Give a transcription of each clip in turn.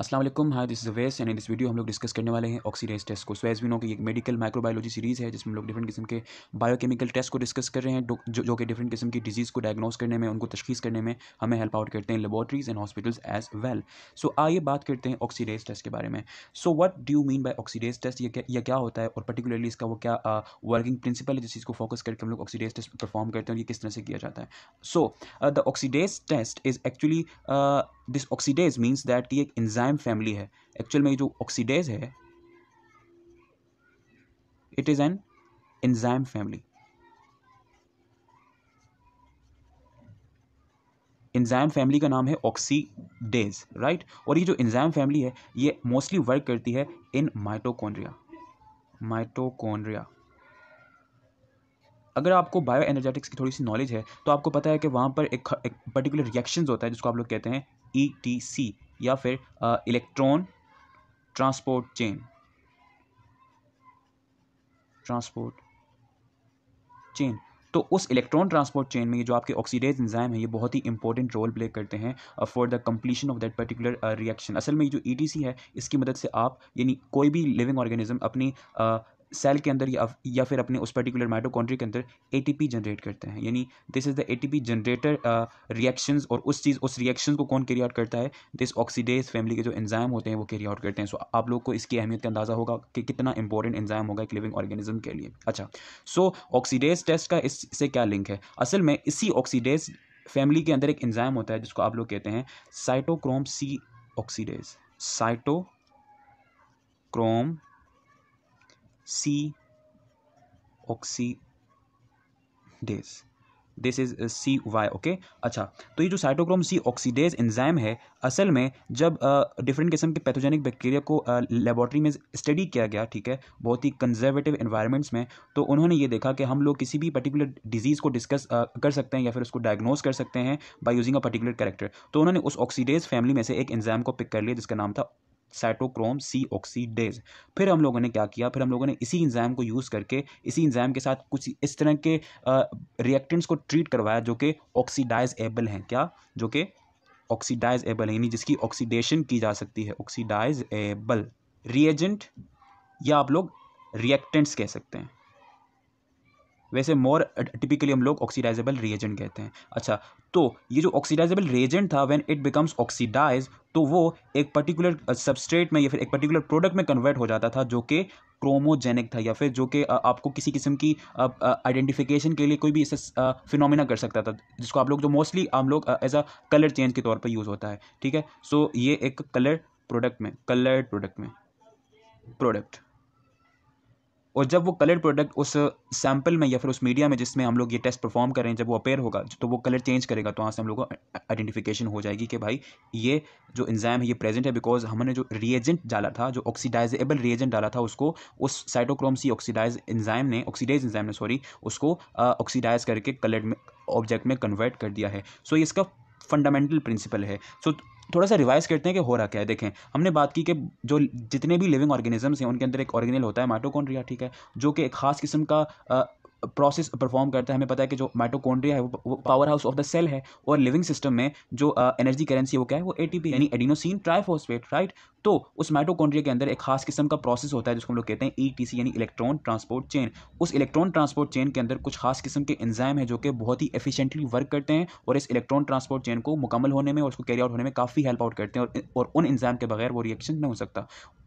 अस्सलाम वालेकुम hi this is Awais and in this video हम लोग डिस्कस करने वाले हैं ऑक्सीडेज टेस्ट को सो की नो कि एक मेडिकल माइक्रोबायोलॉजी सीरीज़ है जिसमें हम लोग डिफरेंट किस्म के बायोकेमिकल टेस्ट को डिस्कस कर रहे हैं जो जो कि डिफरेंट किस्म की डिजीज़ को डायग्नोस करने में उनको तशखीस करने में हमें हेल्प आउट करते हैं laboratories and hospitals as well so आइए बात करते हैं ऑक्सीडेज टेस्ट के बारे में so what do you mean by oxidase test यह क्या होता है और पर्टिकुलरली इसका वो क्या वर्किंग प्रिंसिपल है जिस चीज़ को फोकस करके हम लोग ऑक्सीडेज टेस्ट परफॉर्म करते हैं ये किस तरह से किया जाता है so the oxidase test is actually this oxidase means that कि एक इंजाइम एंजाइम फैमिली है एक्चुअल में जो ऑक्सीडेज है it is an enzyme family enzyme family का नाम है ऑक्सीडेज राइट और ये जो एंजाइम फैमिली है ये मोस्टली वर्क करती है इन माइटोकॉन्ड्रिया माइटोकॉन्ड्रिया अगर आपको बायो एनर्जेटिक्स की थोड़ी सी नॉलेज है तो आपको पता है कि वहाँ पर एक, एक पर्टिकुलर रिएक्शन होता है जिसको आप लोग कहते हैं ई टी सी या फिर electron transport chain transport chain तो उस इलेक्ट्रॉन ट्रांसपोर्ट चेन में ये जो आपके ऑक्सीडेज इंजाइम है ये बहुत ही इंपॉर्टेंट रोल प्ले करते हैं for the completion of that particular reaction असल में ये जो ईटीसी e है इसकी मदद से आप यानी कोई भी लिविंग ऑर्गेनिज्म अपनी uh, सेल के अंदर या, या फिर अपने उस पर्टिकुलर माइटोकॉन्ड्री के अंदर एटीपी जनरेट करते हैं यानी this is the ATP generator reactions और उस चीज़ उस रिएक्शन को कौन कैरी आउट करता है दिस ऑक्सीडेज फैमिली के जो एंजाइम होते हैं वो कैरी आउट करते हैं सो so, आप लोग को इसकी अहमियत का अंदाज़ा होगा कि कितना इंपॉर्टेंट एंजाइम होगा एक लिविंग ऑर्गेनिज्म के लिए अच्छा सो ऑक्सीडेज टेस्ट का इससे क्या लिंक है असल में इसी ऑक्सीडेज फैमिली के अंदर एक एंजाइम होता है जिसको आप लोग कहते हैं cytochrome C oxidase cytochrome C oxidase this is C Y okay अच्छा तो ये जो साइटोक्रोम सी ऑक्सीडेज एंजाइम है असल में जब डिफरेंट uh, किस्म के पैथोजेनिक बैक्टीरिया को लेबॉर्ट्री uh, में स्टडी किया गया ठीक है बहुत ही कंजर्वेटिव इन्वायरमेंट्स में तो उन्होंने ये देखा कि हम लोग किसी भी पर्टिकुलर डिजीज़ को डिस्कस uh, कर सकते हैं या फिर उसको डायग्नोज कर सकते हैं by using a particular character तो उन्होंने उस ऑक्सीडेज फैमिली में से एक एंजाइम को पिक कर लिया जिसका नाम था साइटोक्रोम सी ऑक्सीडेज फिर हम लोगों ने क्या किया फिर हम लोगों ने इसी इंजाम को यूज़ करके इसी इंजाम के साथ कुछ इस तरह के रिएक्टेंट्स को ट्रीट करवाया जो कि ऑक्सीडाइज एबल हैं क्या जो कि ऑक्सीडाइज एबल है यानी जिसकी ऑक्सीडेशन की जा सकती है ऑक्सीडाइज एबल रिएजेंट या आप लोग रिएक्टेंट्स कह सकते हैं वैसे मोर टिपिकली हम लोग ऑक्सीडाइजेबल रिएजेंट कहते हैं अच्छा तो ये जो ऑक्सीडाइजेबल रिएजेंट था व्हेन इट बिकम्स ऑक्सीडाइज तो वो एक पर्टिकुलर सबस्ट्रेट uh, में या फिर एक पर्टिकुलर प्रोडक्ट में कन्वर्ट हो जाता था जो कि क्रोमोजेनिक था या फिर जो कि uh, आपको किसी किस्म की आइडेंटिफिकेशन uh, के लिए कोई भी ऐसा फिनोमिना कर सकता था जिसको आप लोग जो मोस्टली हम लोग एज अ कलर चेंज के तौर पर यूज़ होता है ठीक है सो so, ये एक कलर प्रोडक्ट में कलर प्रोडक्ट में प्रोडक्ट और जब वो कलर प्रोडक्ट उस सैम्पल में या फिर उस मीडिया में जिसमें हम लोग ये टेस्ट परफॉर्म कर रहे हैं जब वो अपेयर होगा तो वो कलर चेंज करेगा तो वहाँ से हम लोगों को आइडेंटिफिकेशन हो जाएगी कि भाई ये जो इंजाम है ये प्रेजेंट है बिकॉज हमने जो रिएजेंट डाला था जो ऑक्सीडाइजेबल रिएजेंट डाला था उसको उस साइटोक्रोम सी ऑक्सीडाइज इंजाम ने ऑक्सीडाइज इंजाम ने सॉरी उसको ऑक्सीडाइज करके कलर में ऑब्जेक्ट में कन्वर्ट कर दिया है सो so, ये इसका फंडामेंटल प्रिंसिपल है सो so, थोड़ा सा रिवाइज करते हैं कि हो रहा क्या है देखें हमने बात की कि जो जितने भी लिविंग ऑर्गेनिजम्स हैं उनके अंदर एक ऑर्गेनल होता है माइटोकॉन्ड्रिया ठीक है जो कि एक खास किस्म का प्रोसेस परफॉर्म करता है हमें पता है कि जो माइटोकॉन्ड्रिया है वो power house of the cell है और लिविंग सिस्टम में जो एनर्जी करेंसी है वो क्या है वो एटीपी यानी एडिनोसिन ट्राइफोस्फेट राइट तो उस माइटोकॉन्ड्रिया के अंदर एक खास किस्म का प्रोसेस होता है जिसको हम लोग कहते हैं ईटीसी e यानी इलेक्ट्रॉन ट्रांसपोर्ट चेन उस इलेक्ट्रॉन ट्रांसपोर्ट चेन के अंदर कुछ खास किस्म के एंजाइम है जो कि बहुत ही एफिशिएंटली वर्क करते हैं और इस इलेक्ट्रॉन ट्रांसपोर्ट चेन को मुकम्मल होने में और उसको कैरी आउट होने में काफ़ी हेल्प आउट करते हैं और, और उन एंजाम के बगैर वो रिएक्शन नहीं हो सकता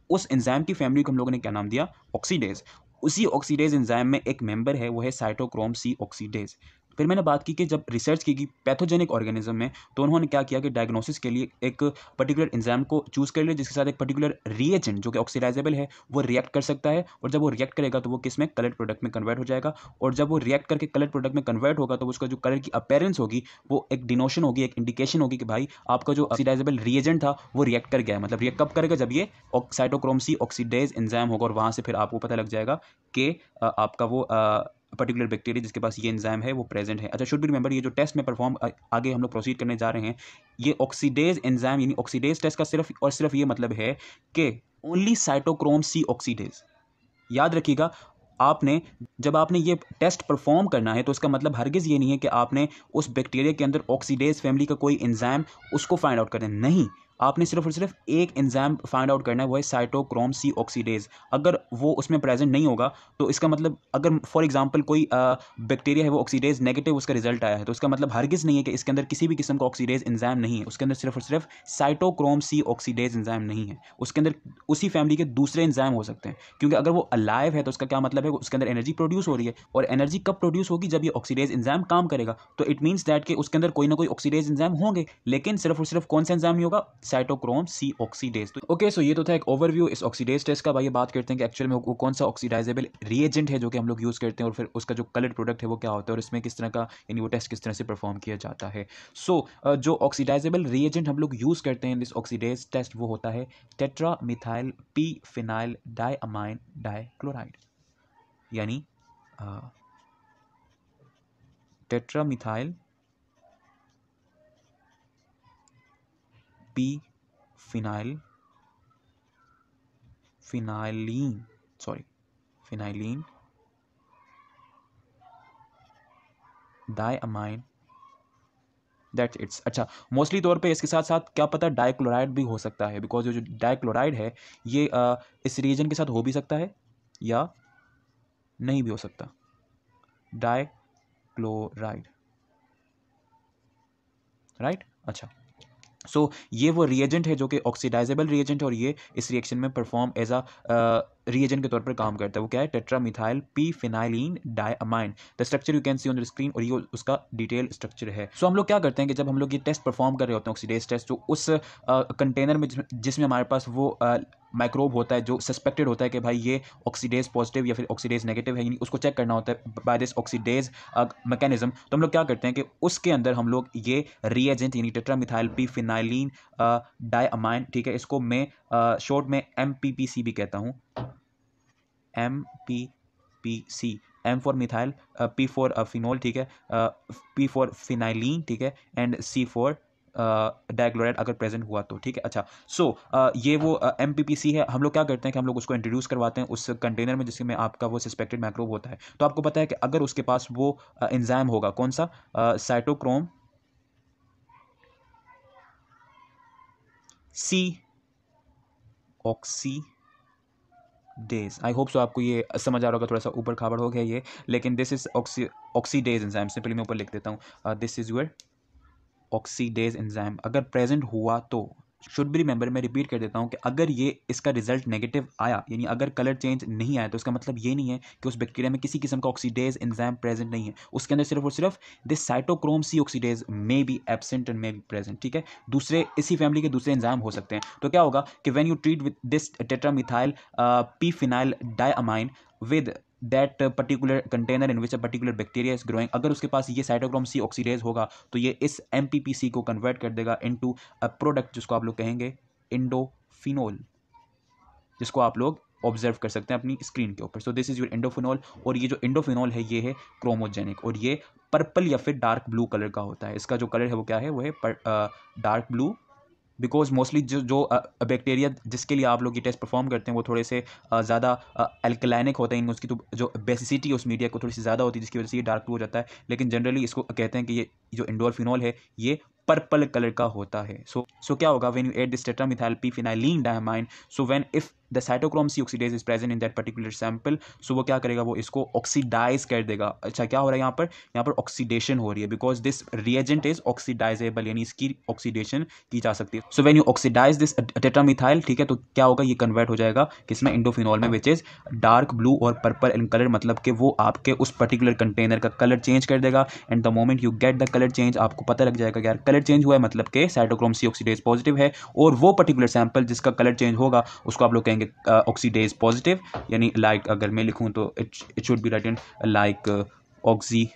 उस एंजाइम की फैमिली को हम लोगों ने क्या नाम दिया ऑक्सीडेज उसी ऑक्सीडेज एंजाइम में एक मेंबर है वो है साइटोक्रोम सी ऑक्सीडेज फिर मैंने बात की कि जब रिसर्च की गई पैथोजेनिक ऑर्गेनिज्म में तो उन्होंने क्या किया कि डायग्नोसिस के लिए एक पर्टिकुलर इंजाम को चूज़ कर लिया जिसके साथ एक पर्टिकुलर रिएजेंट जो कि ऑक्सीडाइजेबल है वो रिएक्ट कर सकता है और जब वो रिएक्ट करेगा तो वो किस में कलर प्रोडक्ट में कन्वर्ट हो जाएगा और जब वो रिएक्ट करके कलर प्रोडक्ट में कन्वर्ट होगा तो उसका जो कलर की अपेयरेंस होगी वो एक डिनोशन होगी एक इंडिकेशन होगी कि भाई आपका जो ऑक्सीडाइजेबल रिएजेंट था वो रिएक्ट कर गया है मतलब रिएक्ट कब करेगा जब ये साइटोक्रोमसी ऑक्सीडाइज इंजाम होगा और वहाँ से फिर आपको पता लग जाएगा कि आपका वो पर्टिकुलर बैक्टीरिया जिसके पास ये एंजाइम है वो प्रेजेंट है अच्छा शुड भी रिमेंबर ये जो टेस्ट में परफॉर्म आगे हम लोग प्रोसीड करने जा रहे हैं ये ऑक्सीडेज एंजाइम यानी ऑक्सीडेज टेस्ट का सिर्फ और सिर्फ ये मतलब है कि ओनली साइटोक्रोम सी ऑक्सीडेज याद रखिएगा आपने जब आपने ये टेस्ट परफॉर्म करना है तो इसका मतलब हरगिज़ ये नहीं है कि आपने उस बैक्टीरिया के अंदर ऑक्सीडेज फैमिली का कोई एंजाइम उसको फाइंड आउट करना है नहीं आपने सिर्फ और सिर्फ एक एंजाम फाइंड आउट करना है वो है साइटोक्रोम सी ऑक्सीडेज अगर वो उसमें प्रेजेंट नहीं होगा तो इसका मतलब अगर फॉर एग्जाम्पल कोई बैक्टीरिया है वो ऑक्सीडेज नेगेटिव उसका रिजल्ट आया है तो उसका मतलब हरगिज़ नहीं है कि इसके अंदर किसी भी किस्म का ऑक्सीडेज इंजाम नहीं है उसके अंदर सिर्फ और सिर्फ साइटोक्रोम सी ऑक्सीडेज इंजाम नहीं है उसके अंदर उसी फैमिली के दूसरे इंजाम हो सकते हैं क्योंकि अगर वो अलाइव है तो उसका क्या मतलब है उसके अंदर एनर्जी प्रोड्यूस हो रही है और एनर्जी कब प्रोड्यूस होगी जब ये ऑक्सीडेज इंजाम काम करेगा तो इट मीन्स दैट कि उसके अंदर कोई ना कोई ऑक्सीडेज इंजाम होंगे लेकिन सिर्फ और सिर्फ कौन सा इंजाम नहीं होगा साइटोक्रोम सी ऑक्सीडेज तो ओके सो ये तो था एक ओवरव्यू इस ऑक्सीडेज टेस्ट का भाई बात करते हैं कि एक्चुअल में वो कौन सा ऑक्सीडाइजेबल रिएजेंट है जो कि हम लोग यूज़ करते हैं और फिर उसका जो कलर प्रोडक्ट है वो क्या होता है और इसमें किस तरह का यानी वो टेस्ट किस तरह से परफॉर्म किया जाता है सो so, जो ऑक्सीडाइजेबल रिएजेंट हम लोग यूज़ करते हैं इस ऑक्सीडेज टेस्ट वो होता है tetra methyl P phenyl di amine di chloride यानी tetra methyl P phenyl phenylene sorry phenylene diamine that's it's अच्छा मोस्टली तौर पे इसके साथ साथ क्या पता डाइक्लोराइड भी हो सकता है बिकॉज जो डाइक्लोराइड है ये आ, इस रीजन के साथ हो भी सकता है या नहीं भी हो सकता डाइक्लोराइड राइट right? अच्छा सो so, ये वो रिएजेंट है जो कि ऑक्सीडाइजेबल रिएजेंट है और ये इस रिएक्शन में परफॉर्म एज अ रिएजेंट के तौर पर काम करता है वो क्या है tetramethyl p phenylene diamine the structure you can see on the screen और ये उसका डिटेल स्ट्रक्चर है सो so, हम लोग क्या करते हैं कि जब हम लोग ये टेस्ट परफॉर्म कर रहे होते हैं ऑक्सीडेज टेस्ट तो उस कंटेनर में जिसमें हमारे पास वो माइक्रोब होता है जो सस्पेक्टेड होता है कि भाई ये ऑक्सीडेज पॉजिटिव या फिर ऑक्सीडेज नेगेटिव है यानी उसको चेक करना होता है बाय दिस ऑक्सीडेज मैकेनिज्म तो हम लोग क्या करते हैं कि उसके अंदर हम लोग ये रिएजेंट यानी टेट्रामिथाइल पी फिनाइलिन डायमाइन ठीक है इसको मैं शॉर्ट में एम पी पी सी भी कहता हूँ M P P C M for methyl P for phenol ठीक है पी फॉर फिनाइलिन ठीक है एंड सी फॉर डायक्लोराइड अगर प्रेजेंट हुआ तो ठीक है अच्छा सो so, uh, ये वो एम पी पी सी है हम लोग क्या करते हैं कि हम लोग उसको इंट्रोड्यूस करवाते हैं उस कंटेनर में जिसमें आपका वो सस्पेक्टेड माइक्रोब होता है तो आपको पता है कि अगर उसके पास वो एंजाइम uh, होगा कौन सा cytochrome C oxidase I hope so आपको ये समझ आ रहा होगा थोड़ा सा ऊपर खाबड़ हो गया ये लेकिन this is oxy oxidase enzyme simply मैं ऊपर लिख देता हूँ this is your oxidase enzyme अगर प्रेजेंट हुआ तो शुड भी रिमेंबर मैं रिपीट कर देता हूँ कि अगर ये इसका रिजल्ट नेगेटिव आया यानी अगर कलर चेंज नहीं आया तो इसका मतलब ये नहीं है कि उस बैक्टीरिया में किसी किस्म का ऑक्सीडेज एंजाइम प्रेजेंट नहीं है उसके अंदर सिर्फ और सिर्फ this cytochrome C oxidase may be absent and may be present ठीक है दूसरे इसी फैमिली के दूसरे एंजाइम हो सकते हैं तो क्या होगा कि when you treat with this tetramethyl p phenyl diamine with that particular container in which a particular bacteria is growing अगर उसके पास ये साइटोक्रोम सी ऑक्सीडेज होगा तो ये इस एम को कन्वर्ट कर देगा टू अ प्रोडक्ट जिसको आप लोग कहेंगे इंडोफिनोल जिसको आप लोग ऑब्जर्व कर सकते हैं अपनी स्क्रीन के ऊपर so this is your indophenol और ये जो इंडोफिनोल है ये है क्रोमोजेनिक और ये पर्पल या फिर डार्क ब्लू कलर का होता है इसका जो कलर है वो क्या है वो है dark uh, blue because mostly जो जो बैक्टीरिया जिसके लिए आप लोग ये टेस्ट परफॉर्म करते हैं वो थोड़े से ज़्यादा एल्कलाइनिक होते हैं उसकी तो जो बेसिसिटी उस मीडिया को थोड़ी सी ज़्यादा होती है जिसकी वजह से ये डार्क ब्लू हो जाता है लेकिन जनरली इसको कहते हैं कि ये जो इंडोर फिनॉल है ये पर्पल कलर का होता है सो so, सो so क्या होगा when you add this tetramethyl p phenylene diamine so when if the cytochrome C oxidase is present in that particular sample so वो क्या करेगा वो इसको ऑक्सीडाइज कर देगा अच्छा क्या हो रहा है यहाँ पर यहाँ पर ऑक्सीडेशन हो रही है because this reagent is oxidisable यानी इसकी ऑक्सीडेशन की जा सकती है so when you oxidise this tetramethyl ठीक है तो क्या होगा ये कन्वर्ट हो जाएगा किसमें इंडोफिनॉल में विच इज डार्क ब्लू और पर्पल इन कलर मतलब कि वो आपके उस पर्टिकुलर कंटेनर का कलर चेंज कर देगा and the moment you get the colour change आपको पता लग जाएगा यार कलर चेंज हुआ है मतलब कि साइटोक्रोम सी ऑक्सीडेज पॉजिटिव है और वो पर्टिकुलर सैंपल जिसका कलर चेंज होगा उसको आप लोग कहेंगे करेंगे ऑक्सीडेज पॉजिटिव यानी लाइक अगर मैं लिखूँ तो it it should be written like 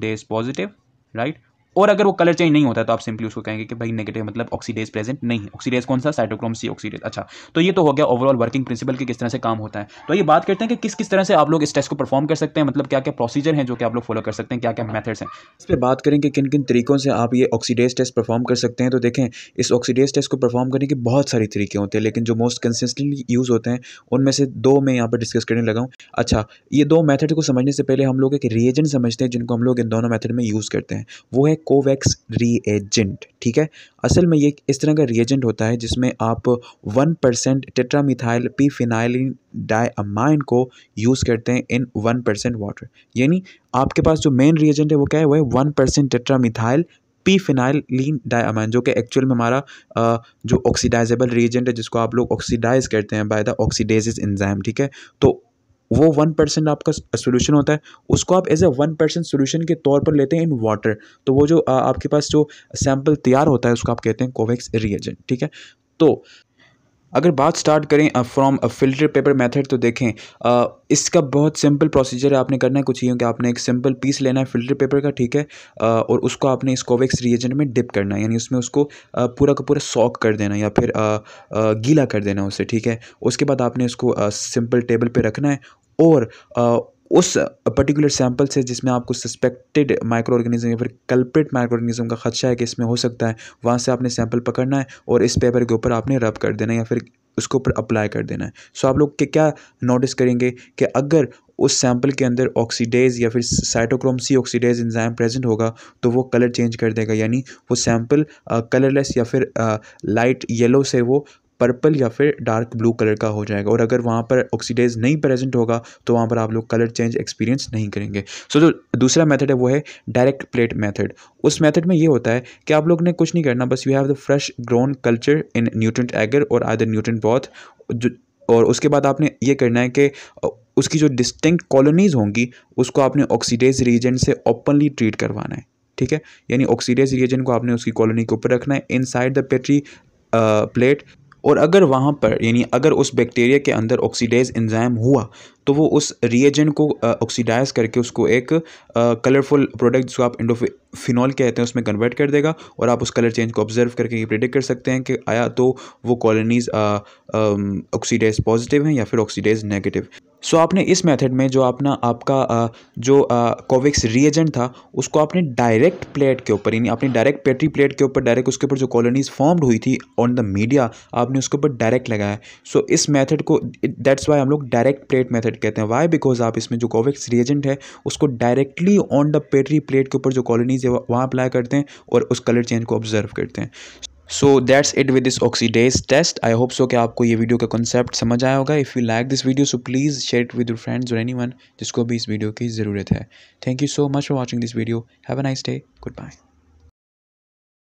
oxidase positive right और अगर वो कलर चेंज नहीं होता है तो आप सिंपली उसको कहेंगे कि भाई नेगेटिव मतलब ऑक्सीडेज प्रेजेंट नहीं है ऑक्सीडेज कौन सा साइटोक्रोम सी ऑक्सीडेज अच्छा तो ये तो हो गया ओवरऑल वर्किंग प्रिंसिपल की किस तरह से काम होता है तो ये बात करते हैं कि किस किस तरह से आप लोग इस टेस्ट को परफॉर्म कर सकते हैं मतलब क्या क्या प्रोसीजर है जो कि आप लोग फॉलो कर सकते हैं क्या क्या मैथड्स हैं इस पर बात करें कि किन किन तरीकों से आप ये ऑक्सीडेज टेस्ट परफॉर्म कर सकते हैं तो देखें इस ऑक्सीडेज टेस्ट को परफॉर्म करने के बहुत सारे तरीके होते हैं लेकिन जो मोस्ट कंसिस्टेंटली यूज़ होते हैं उनमें से दो मैं यहाँ पर डिस्कस करने लगा हूँ अच्छा ये दो मैथड को समझने से पहले हम लोग एक रिएजेंट समझते हैं जिनको हम लोग इन दोनों मैथड में यूज़ करते हैं वो है कोवैक्स रिएजेंट ठीक है असल में ये इस तरह का रिएजेंट होता है जिसमें आप one percent tetramethyl p phenylene diamine को यूज़ करते हैं इन वन परसेंट वाटर यानी आपके पास जो मेन रिएजेंट है वो क्या है वो है one percent tetramethyl p phenylene diamine जो कि एक्चुअल में हमारा जो ऑक्सीडाइजेबल रिएजेंट है जिसको आप लोग ऑक्सीडाइज करते हैं बाय द ऑक्सीडेज इंजाम ठीक है तो वो वन परसेंट आपका सोल्यूशन होता है उसको आप as a one percent solution के तौर पर लेते हैं इन वाटर तो वो जो आपके पास जो सैम्पल तैयार होता है उसको आप कहते हैं कोवैक्स रिएजेंट ठीक है तो अगर बात स्टार्ट करें फ्रॉम फिल्टर पेपर मेथड तो देखें आ, इसका बहुत सिंपल प्रोसीजर है आपने करना है कुछ यूँ कि आपने एक सिंपल पीस लेना है फिल्टर पेपर का ठीक है आ, और उसको आपने इस कोवेक्स रिएजेंट में डिप करना है यानी उसमें उसको आ, पूरा का पूरा सॉक कर देना या फिर गीला कर देना उसे ठीक है उसके बाद आपने उसको सिंपल टेबल पर रखना है और उस पर्टिकुलर सैंपल से जिसमें आपको सस्पेक्टेड माइक्रो ऑर्गेनिज्म या फिर कल्प्रेट माइक्रो ऑर्गेनिज्म का खदशा है कि इसमें हो सकता है वहाँ से आपने सैंपल पकड़ना है और इस पेपर के ऊपर आपने रब कर देना है या फिर उसके ऊपर अप्लाई कर देना है सो आप लोग के क्या नोटिस करेंगे कि अगर उस सैंपल के अंदर ऑक्सीडेज या फिर cytochrome C oxidase enzyme present होगा तो वो कलर चेंज कर देगा यानी वो सैंपल कलरलेस या फिर लाइट येलो से वो पर्पल या फिर डार्क ब्लू कलर का हो जाएगा और अगर वहाँ पर ऑक्सीडेज नहीं प्रेजेंट होगा तो वहाँ पर आप लोग कलर चेंज एक्सपीरियंस नहीं करेंगे सो so, जो दूसरा मेथड है वो है डायरेक्ट प्लेट मेथड उस मेथड में ये होता है कि आप लोग ने कुछ नहीं करना बस you have the fresh grown culture in nutrient agar और आदर न्यूट्रेंट बॉथ और उसके बाद आपने ये करना है कि उसकी जो डिस्टिंक्ट कॉलोनीज़ होंगी उसको आपने ऑक्सीडेज रीजन से ओपनली ट्रीट करवाना है ठीक है यानी ऑक्सीडेज रीजन को आपने उसकी कॉलोनी के ऊपर रखना है इनसाइड द पेट्री प्लेट और अगर वहाँ पर यानी अगर उस बैक्टीरिया के अंदर ऑक्सीडाइज एंजाइम हुआ तो वो उस रिएजेंट को ऑक्सीडाइज करके उसको एक कलरफुल प्रोडक्ट जो आप इंडो फिनॉल कहते हैं उसमें कन्वर्ट कर देगा और आप उस कलर चेंज को ऑब्जर्व करके ये प्रिडिक्ट कर सकते हैं कि आया तो वो कॉलोनीज़ ऑक्सीडेज पॉजिटिव हैं या फिर ऑक्सीडेज नेगेटिव सो आपने इस मेथड में जो अपना आपका आ, जो कोविक्स रिएजेंट था उसको आपने डायरेक्ट प्लेट के ऊपर यानी आपने डायरेक्ट पेट्री प्लेट के ऊपर डायरेक्ट उसके ऊपर जो कॉलोनीज़ फॉर्म्ड हुई थी ऑन द मीडिया आपने उसके ऊपर डायरेक्ट लगाया सो so, इस मेथड को दैट्स वाई हम लोग डायरेक्ट प्लेट मेथड कहते हैं वाई बिकॉज आप इसमें जो कोविक्स रिएजेंट है उसको directly on the petri plate के ऊपर जो कॉलोनीज से वहाँ अप्लाई करते हैं और उस कलर चेंज को ऑब्जर्व करते हैं so that's it with this oxidase test I hope so कि आपको ये वीडियो का कॉन्सेप्ट समझ आया होगा if you like this video so please share it with your friends और एनी वन जिसको भी इस वीडियो की ज़रूरत है thank you so much for watching this video have a nice day good bye